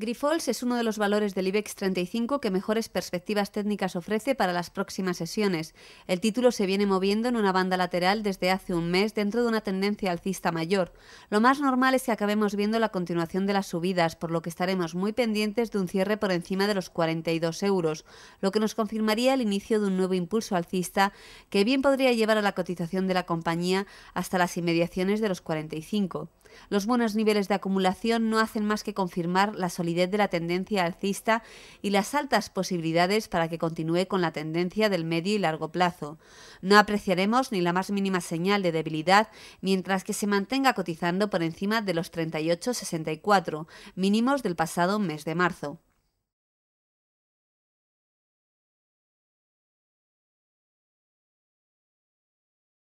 Grifols es uno de los valores del IBEX 35 que mejores perspectivas técnicas ofrece para las próximas sesiones. El título se viene moviendo en una banda lateral desde hace un mes dentro de una tendencia alcista mayor. Lo más normal es que acabemos viendo la continuación de las subidas, por lo que estaremos muy pendientes de un cierre por encima de los 42 euros, lo que nos confirmaría el inicio de un nuevo impulso alcista que bien podría llevar a la cotización de la compañía hasta las inmediaciones de los 45. Los buenos niveles de acumulación no hacen más que confirmar la solidez de la tendencia alcista y las altas posibilidades para que continúe con la tendencia del medio y largo plazo. No apreciaremos ni la más mínima señal de debilidad mientras que se mantenga cotizando por encima de los 38,64 mínimos del pasado mes de marzo.